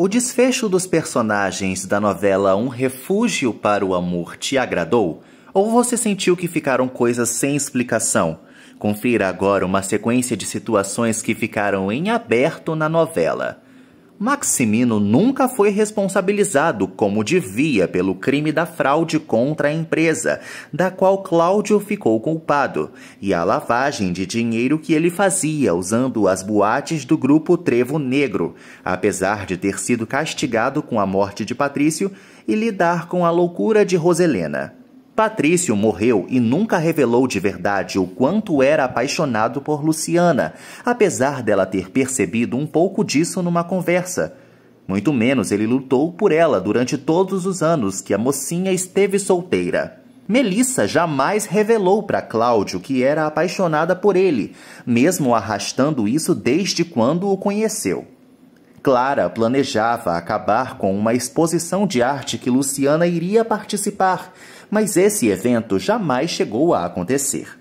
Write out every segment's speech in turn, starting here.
O desfecho dos personagens da novela Um Refúgio para o Amor te agradou? Ou você sentiu que ficaram coisas sem explicação? Confira agora uma sequência de situações que ficaram em aberto na novela. Maximino nunca foi responsabilizado como devia pelo crime da fraude contra a empresa, da qual Cláudio ficou culpado, e a lavagem de dinheiro que ele fazia usando as boates do grupo Trevo Negro, apesar de ter sido castigado com a morte de Patrício e lidar com a loucura de Roselena. Patrício morreu e nunca revelou de verdade o quanto era apaixonado por Luciana, apesar dela ter percebido um pouco disso numa conversa. Muito menos ele lutou por ela durante todos os anos que a mocinha esteve solteira. Melissa jamais revelou para Cláudio que era apaixonada por ele, mesmo arrastando isso desde quando o conheceu. Clara planejava acabar com uma exposição de arte que Luciana iria participar, mas esse evento jamais chegou a acontecer.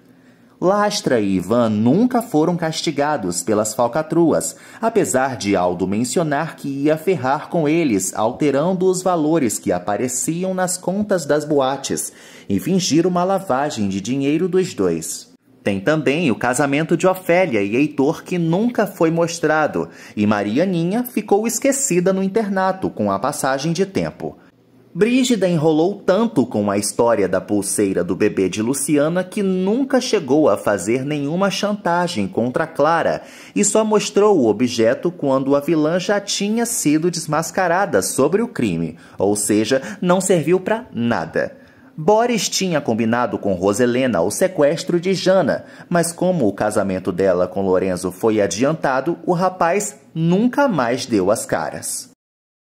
Lastra e Ivan nunca foram castigados pelas falcatruas, apesar de Aldo mencionar que ia ferrar com eles, alterando os valores que apareciam nas contas das boates, e fingir uma lavagem de dinheiro dos dois. Tem também o casamento de Ofélia e Heitor, que nunca foi mostrado, e Marianinha ficou esquecida no internato com a passagem de tempo. Brígida enrolou tanto com a história da pulseira do bebê de Luciana que nunca chegou a fazer nenhuma chantagem contra Clara e só mostrou o objeto quando a vilã já tinha sido desmascarada sobre o crime, ou seja, não serviu para nada. Boris tinha combinado com Roselena o sequestro de Jana, mas como o casamento dela com Lorenzo foi adiantado, o rapaz nunca mais deu as caras.